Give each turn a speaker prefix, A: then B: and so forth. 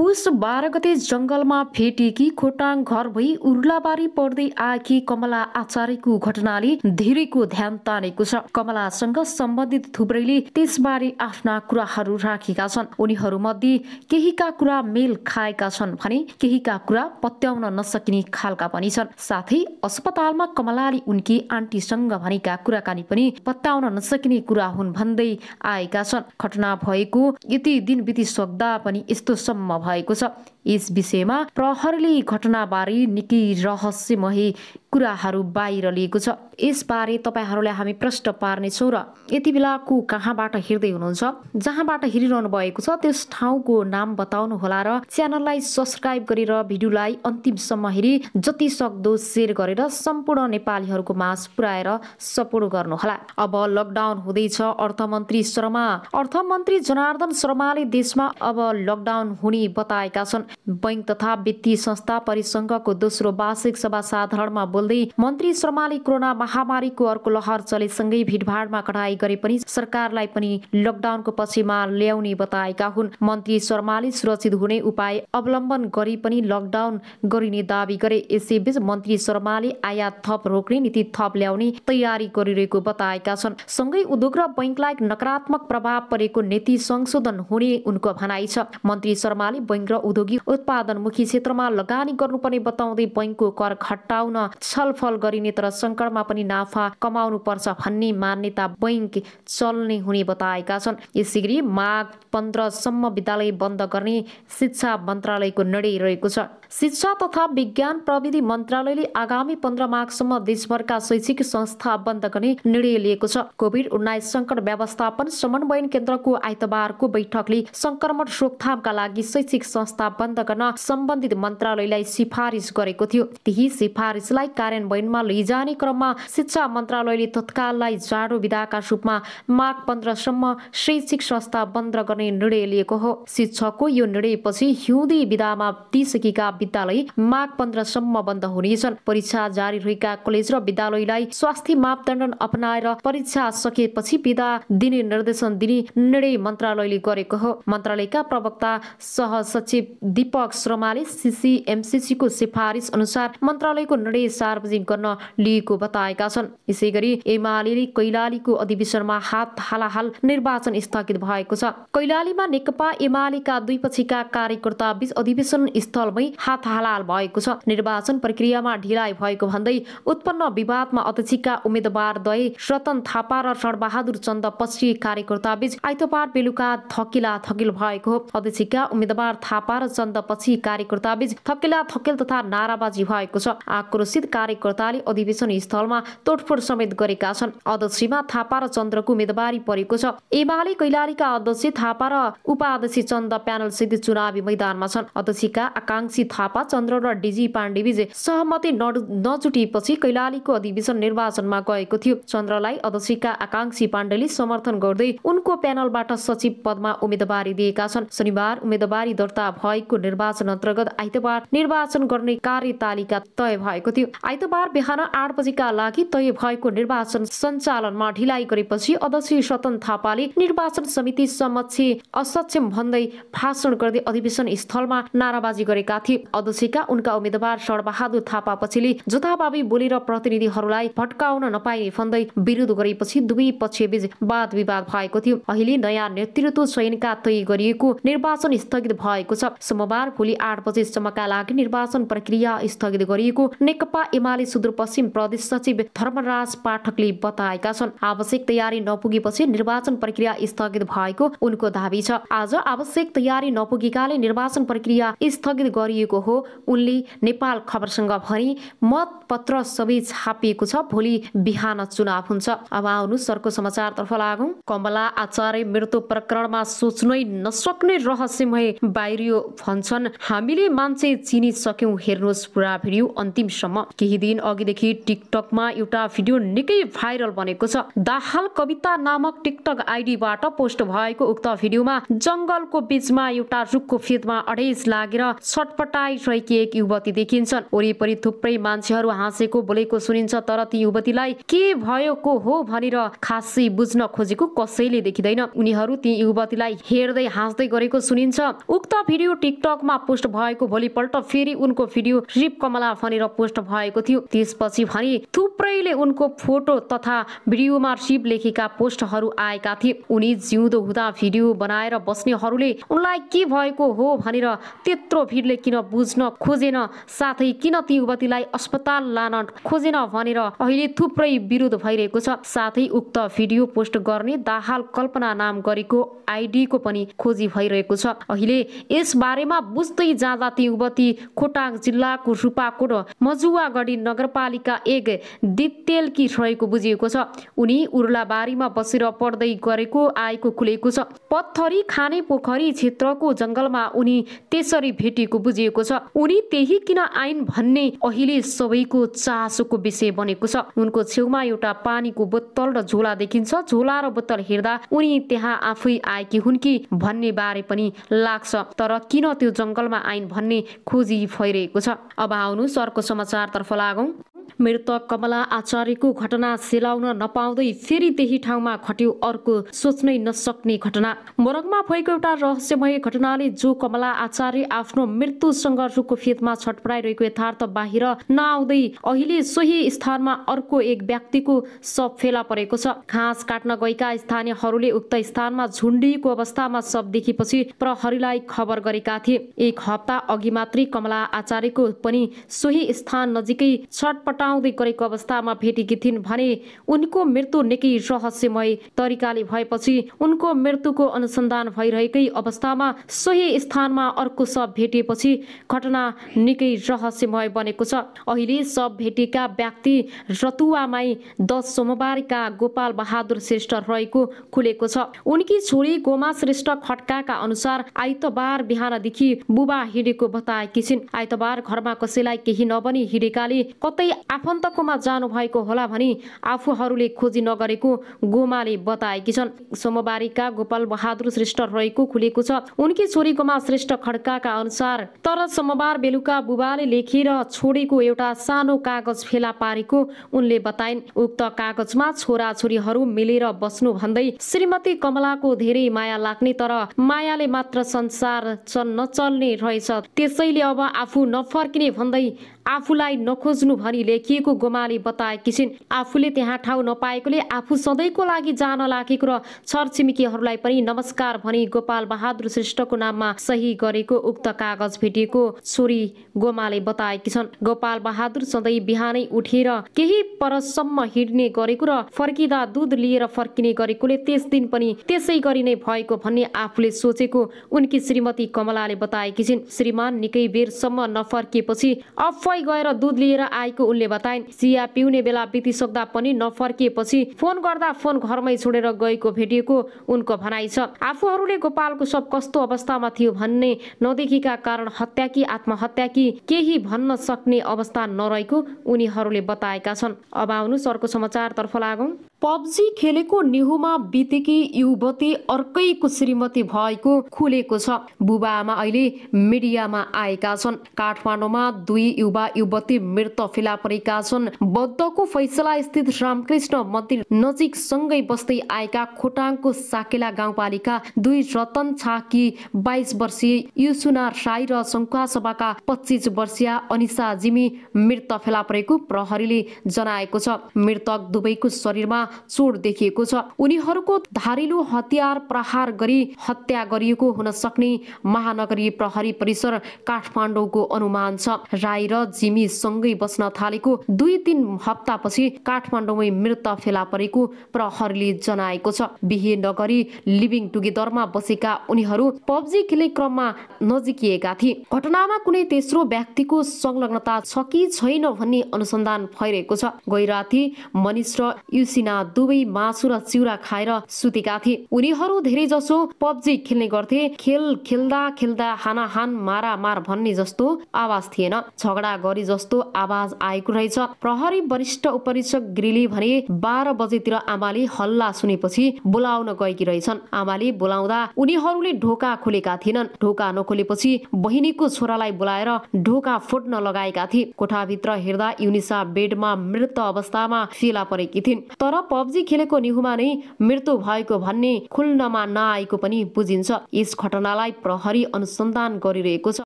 A: पुष बाह्र गते जङ्गलमा फेटिएकी खोटाङ घर भई उर्लाबारी पढ्दै आएकी कमला आचार्यको घटनाले धेरैको ध्यान तानेको छ कमलासँग सम्बन्धित थुप्रैले त्यसबारे आफ्ना कुराहरू राखेका छन् उनीहरूमध्ये केहीका कुरा मेल खाएका छन् भने केहीका कुरा पत्याउन नसकिने खालका पनि छन् साथै अस्पतालमा कमलाले उनकी आन्टीसँग भनेका कुराकानी पनि पत्याउन नसकिने कुरा हुन् भन्दै आएका छन् घटना भएको यति दिन बितिसक्दा पनि यस्तोसम्म भएको छ यस विषयमा प्रहरले घटनाबारे निकै रहस्यमय कुराहरू बाहिर लिएको छ यसबारे तपाईँहरूलाई हामी प्रश्न पार्नेछौँ र यति बेला को कहाँबाट हेर्दै हुनुहुन्छ जहाँबाट हेरिरहनु भएको छ त्यस ठाउँको नाम बताउनुहोला र च्यानललाई सब्सक्राइब गरेर भिडियोलाई अन्तिमसम्म हेरी जति सक्दो सेयर गरेर सम्पूर्ण नेपालीहरूको मास पुर्याएर सपोर्ट गर्नुहोला अब लकडाउन हुँदैछ अर्थमन्त्री शर्मा अर्थमन्त्री जनार्दन शर्माले देशमा अब लकडाउन हुने बताएका छन् बैङ्क तथा वित्तीय संस्था परिसङ्घको दोस्रो वार्षिक सभा साधारणमा बोल्दै मन्त्री शर्माले कोरोना महामारीको अर्को लहर चलेसँगै भिडभाडमा कडाई गरे पनि सरकारलाई पनि लकडाउनको पछिमा ल्याउने बताएका हुन् मन्त्री शर्माले सुरक्षित हुने उपाय अवलम्बन गरी पनि लकडाउन गरिने दावी गरे यसैबीच मन्त्री शर्माले आयात थप रोक्ने नीति थप ल्याउने तयारी गरिरहेको बताएका छन् सँगै उद्योग र बैङ्कलाई नकारात्मक प्रभाव परेको नीति संशोधन हुने उनको भनाइ छ मन्त्री शर्माले बैङ्क र उद्योगिक उत्पादनमुखी क्षेत्रमा लगानी गर्नुपर्ने बताउँदै बैङ्कको कर घटाउन छलफल गरिने तर सङ्कटमा पनि नाफा कमाउनुपर्छ भन्ने मान्यता बैङ्क चल्ने हुने बताएका छन् यसैगरी माघ पन्ध्रसम्म विद्यालय बन्द गर्ने शिक्षा मन्त्रालयको निर्णय रहेको छ शिक्षा तथा विज्ञान प्रविधि मन्त्रालयले आगामी पन्ध्र माघसम्म देशभरका शैक्षिक संस्था बन्द गर्ने निर्णय लिएको छ कोभिड उन्नाइस सङ्कट व्यवस्थापन समन्वयन केन्द्रको आइतबारको बैठकले सङ्क्रमण रोकथामका लागि शैक्षिक संस्था बन्द गर्न सम्बन्धित मन्त्रालयलाई सिफारिस गरेको थियो त्यही सिफारिसलाई कार्यान्वयनमा लैजाने क्रममा शिक्षा मन्त्रालयले तत्काललाई जाडो विधाका रूपमा माघ पन्ध्रसम्म शैक्षिक संस्था बन्द गर्ने निर्णय लिएको हो शिक्षकको यो निर्णयपछि हिउँदी विधामा दिइसकेका विद्यालय माघ पन्ध्रसम्म बन्द हुनेछन् परीक्षा जारी रहेका कलेज र विद्यालयलाई स्वास्थ्य मापदण्ड अपनाएर परीक्षा सकेपछि विदा दिने निर्देशन दिने निर्णय मन्त्रालयले गरेको हो मन्त्रालयका प्रवक्ता सह सचिव दीपक शर्माले सिसिएमसिसीको सिफारिस अनुसार मन्त्रालयको निर्णय सार्वजनिक गर्न लिएको बताएका छन् यसै गरी एमाले कैलालीको अधिवेशनमा हात हालाहाल निर्वाचन स्थगित भएको छ कैलालीमा नेकपा एमालेका पछिका कार्यकर्ता बीच अधिवेशन स्थलमै हात हालाहाल भएको छ निर्वाचन प्रक्रियामा ढिलाइ भएको भन्दै उत्पन्न विवादमा अध्यक्षका उम्मेद्वार दय रतन थापा र रणबहादुर चन्द पछि कार्यकर्ता बीच आइतबार बेलुका थकिला थकिल भएको हो अध्यक्षका उम्मेद्वार थापा र चन्द पछि कार्यकर्ता बीच थकिला थकिल तथा नाराबाजी भएको छ आक्रोशित कार्यकर्ताले अधिवेशन स्थलमा तोडफोड समेत गरेका छन् अध्यक्षमा थापा र चन्द्रको उम्मेदवारी परेको छ एमाले कैलालीका अध्यक्ष थापा र उपाध्यक्ष चन्द्र प्यानल सिद्ध चुनावी मैदानमा छन् अध्यक्षका आकांक्षी थापा चन्द्र र डिजी पाण्डेबीज सहमति नजुटिएपछि कैलालीको अधिवेशन निर्वाचनमा गएको थियो चन्द्रलाई अध्यक्षका आकांक्षी पाण्डेले समर्थन गर्दै उनको प्यानलबाट सचिव पदमा उम्मेदवारी दिएका छन् शनिबार उम्मेदवारी दर्ता भएको निर्वाचन अन्तर्गत आइतबार निर्वाचन गर्ने कार्यतालिका तय भएको थियो आइतबार बिहान आठ बजेका लागि तय भएको निर्वाचन सञ्चालनमा ढिलाइ गरेपछि अध्यक्ष सतन थापाले निर्वाचन समिति समक्ष असक्षम भन्दै भाषण गर्दै अधिवेशन स्थलमा नाराबाजी गरेका थिए अध्यक्षका उनका उम्मेद्वार शरबहादुर थापा पछिले जथाभावी बोलेर प्रतिनिधिहरूलाई भट्काउन नपाइने भन्दै विरोध गरेपछि दुवै पक्षबीच वाद विवाद भएको थियो अहिले नयाँ नेतृत्व चयनका तय गरिएको निर्वाचन स्थगित भएको छ सोमबार भोलि आठ बजेसम्मका लागि निर्वाचन प्रक्रिया स्थगित गरिएको नेकपा एमाले सुदूरपश्चिम प्रदेश सचिव धर्मराज पाठकले बताएका छन् आवश्यक तयारी नपुगेपछि निर्वाचन प्रक्रिया स्थगित भएको उनको दावी छ आज आवश्यक तयारी नपुगेकाले निर्वाचन प्रक्रिया स्थगित गरिएको हो उनले नेपाल खबरसँग भनी मतपत्र सबै छापिएको छ भोलि बिहान चुनाव हुन्छ अब आउनु सरको समाचारतर्फ लागौँ कमला आचार्य मृत्यु प्रकरणमा सोच्नै नसक्ने रहस्यमय बाहिरियो भन्छन् हामीले मान्छे चिनिसक्यौँ हेर्नुहोस् पुरा भिडियो अन्तिमसम्म केही केही दिन अघिदेखि टिकटकमा एउटा भिडियो निकै भाइरल बनेको छ दाहाल कविता नामक टिकटक आइडीबाट पोस्ट भएको उक्त भिडियोमा जङ्गलको बीचमा एउटा रुखको फेदमा अडेज लागेर छटपटाइरहेकी एक युवती देखिन्छन् वरिपरि थुप्रै मान्छेहरू हाँसेको बोलेको सुनिन्छ तर ती युवतीलाई के भएको हो भनेर खासै बुझ्न खोजेको कसैले देखिँदैन उनीहरू ती युवतीलाई हेर्दै हाँस्दै गरेको सुनिन्छ उक्त भिडियो टिकटकमा पोस्ट भएको भोलिपल्ट फेरि उनको भिडियो रिप कमला भनेर पोस्ट भएको भएको थियो त्यसपछि भने थुप्रैले उनको फोटो तथा भिडियोमा शिव लेखेका पोस्टहरू आएका थिए उनी जिउँदो हुँदा भिडियो बनाएर बस्नेहरूले उनलाई के भएको हो भनेर त्यत्रो भिडले किन बुझ्न खोजेन साथै किन ती युवतीलाई अस्पताल लान खोजेन भनेर अहिले थुप्रै विरोध भइरहेको छ साथै उक्त भिडियो पोस्ट गर्ने दाहाल कल्पना नाम गरेको आइडीको पनि खोजी भइरहेको छ अहिले यस बारेमा बुझ्दै जाँदा ती युवती खोटाङ जिल्लाको रूपाकोट मजुवा नगढी नगरपालिका एक दित्तेलकी रहेको बुझिएको छ उनी उर्लाबारीमा बसेर पढ्दै गरेको आएको खुलेको छ पत्थरी खाने पोखरी क्षेत्रको जङ्गलमा उनी त्यसरी भेटिएको बुझिएको छ उनी त्यही किन आइन् भन्ने अहिले सबैको चासोको विषय बनेको छ उनको छेउमा एउटा पानीको बोतल र झोला देखिन्छ झोला र बोतल हेर्दा उनी त्यहाँ आफै आएकी हुन् कि भन्ने बारे पनि लाग्छ तर किन त्यो जङ्गलमा आइन् भन्ने खोजी भइरहेको छ अब आउनु सरको समाचारतर्फ falaram मृतक कमला आचार्यको घटना सेलाउन नपाउँदै फेरि त्यही ठाउँमा घट्यो अर्को सोच्नै नसक्ने घटना मोरङमा भएको एउटा रहस्यमय घटनाले जो कमला आचार्य आफ्नो मृत्युसँग रुखको फेदमा छटपराइरहेको यथार्थ बाहिर नआउँदै अहिले सोही स्थानमा अर्को एक व्यक्तिको शव फेला परेको छ घाँस काट्न गएका स्थानीयहरूले उक्त स्थानमा झुन्डिएको अवस्थामा शव देखेपछि प्रहरीलाई खबर गरेका थिए एक हप्ता अघि मात्रै कमला आचार्यको पनि सोही स्थान नजिकै छटपटा आउँदै गरेको अवस्थामा भेटेकी थिइन् भने उनको मृत्यु निकै रहस्यमय तरिकाले भएपछि उनको मृत्युको अनुसन्धान भइरहेकै अवस्थामा सोही स्थानमा अर्को शव भेटिएपछि घटना निकै रहस्यमय बनेको छ अहिले शव भेटेका व्यक्ति रतुवामाई दस सोमबारका गोपाल बहादुर श्रेष्ठ रहेको खुलेको छ उनकी छोरी गोमा श्रेष्ठ खटकाका अनुसार आइतबार बिहानदेखि बुबा हिँडेको बताएकी छिन् आइतबार घरमा कसैलाई केही नबनी हिँडेकाले कतै आफन्तकोमा भएको होला भनी आफूहरूले खोजी नगरेको गोमाले बताएकी छन् सोमबारीका गोपाल बहादुर श्रेष्ठ रहेको खुलेको छ उनकी छोरीकोमा श्रेष्ठ खड्काका अनुसार तर सोमबार बेलुका बुबाले लेखेर छोडेको एउटा सानो कागज फेला पारेको उनले बताइन् उक्त कागजमा छोरा छोरीहरू मिलेर बस्नु भन्दै श्रीमती कमलाको धेरै माया लाग्ने तर मायाले मात्र संसार नचल्ने रहेछ त्यसैले अब आफू नफर्किने भन्दै आफूलाई नखोज्नु भनी लेख देखिएको गोमाले बताएकी छिन् आफूले त्यहाँ ठाउँ नपाएकोले आफू सधैँको लागि जान लागेको र छरछिमेकीहरूलाई पनि नमस्कार भनी गोपाल बहादुर श्रेष्ठको नाममा सही गरेको उक्त कागज भेटिएको छोरी गोमाले बताएकी छन् गोपाल बहादुर सधैँ बिहानै उठेर केही परसम्म हिँड्ने गरेको र फर्किँदा दुध लिएर फर्किने गरेकोले त्यस दिन पनि त्यसै गरी नै भएको भन्ने आफूले सोचेको उनकी श्रीमती कमलाले बताएकी छिन् श्रीमान निकै बेरसम्म नफर्किएपछि अफै गएर दुध लिएर आएको उनले बताइन् चिया पिउने बेला बितिसक्दा पनि नफर्किएपछि फोन गर्दा फोन घरमै छोडेर गएको भेटिएको उनको भनाइ छ आफूहरूले गोपालको सब कस्तो अवस्थामा थियो भन्ने नदेखिका कारण हत्या कि आत्महत्या कि केही भन्न सक्ने अवस्था नरहेको उनीहरूले बताएका छन् अब आउनुहोस् अर्को समाचारतर्फ लागौँ पब्जी खेलेको निहुमा बितेकी युवती अर्कैको श्रीमती भएको खुलेको छ बुबा आमा अहिले मिडियामा आएका छन् काठमाडौँमा दुई युवा युवती मृत फेला परे गरेका छन् बौद्धको फैसला स्थित रामकृष्ण मन्दिर नजिक सँगै बस्दै आएका खोटाङको साकेला गाउँपालिका दुई रतन छाकी बाइस वर्षीय युसुना राई र सभाका पच्चिस वर्षीय अनिसा जिमी मृत फेला परेको प्रहरीले जनाएको छ मृतक दुवैको शरीरमा चोट देखिएको छ उनीहरूको धारिलो हतियार प्रहार गरी हत्या गरिएको हुन सक्ने महानगरी प्रहरी परिसर काठमाडौँको अनुमान छ राई र जिमी सँगै बस्न थालेको गरेको दुई तिन हप्तापछि काठमाडौँमै मृत फेला परेको प्रहरीले जनाएको छ बिहे नगरी लिभिङ टुगेदरमा बसेका उनीहरू पब्जी खेल्ने क्रममा नजिकिएका थिए घटनामा कुनै तेस्रो व्यक्तिको संलग्नता छ कि छैन भन्ने अनुसन्धान भइरहेको छ गैराती मनिष र युसिना दुवै मासु र चिउरा खाएर सुतेका थिए उनीहरू धेरै जसो पब्जी खेल्ने गर्थे खेल खेल्दा खेल्दा हाना हान मारा मार भन्ने जस्तो आवाज थिएन झगडा गरे जस्तो आवाज आएको रहेछ प्रहरी वरिष्ठ उपरीक्षक गिरीले भने बाह्र बजेतिर आमाले हल्ला सुनेपछि बोलाउन गएकी रहेछन् आमाले बोलाउँदा उनीहरूले ढोका खोलेका थिएनन् ढोका नखोलेपछि बहिनीको छोरालाई बोलाएर ढोका फुट्न लगाएका थिए कोठाभित्र हेर्दा युनिसा बेडमा मृत अवस्थामा फेला परेकी थिइन् तर पब्जी खेलेको निहुमा नै मृत्यु भएको भन्ने खुल्नमा नआएको पनि बुझिन्छ यस घटनालाई प्रहरी अनुसन्धान गरिरहेको छ